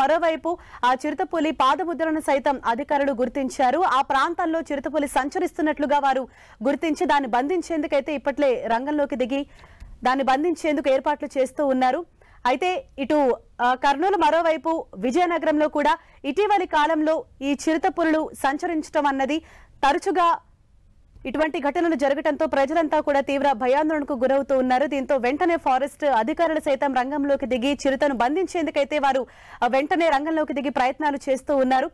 మరోవైపు ఆ చిరుతపులి పాదముద్రను సైతం అధికారులు గుర్తించారు ఆ ప్రాంతాల్లో చిరుతపులి సంచరిస్తున్నట్లుగా వారు గుర్తించి దాన్ని బంధించేందుకైతే ఇప్పట్లే రంగంలోకి దిగి దాన్ని బంధించేందుకు ఏర్పాట్లు చేస్తూ ఉన్నారు అయితే ఇటు కర్నూలు మరోవైపు విజయనగరంలో కూడా ఇటీవలి కాలంలో ఈ చిరుతపులు సంచరించడం అన్నది తరచుగా ఇటువంటి ఘటనలు జరగడంతో ప్రజలంతా కూడా తీవ్ర భయాందోళనకు గురవుతూ ఉన్నారు దీంతో వెంటనే ఫారెస్ట్ అధికారులు సైతం రంగంలోకి దిగి చిరుతను బంధించేందుకైతే వారు వెంటనే రంగంలోకి దిగి ప్రయత్నాలు చేస్తూ ఉన్నారు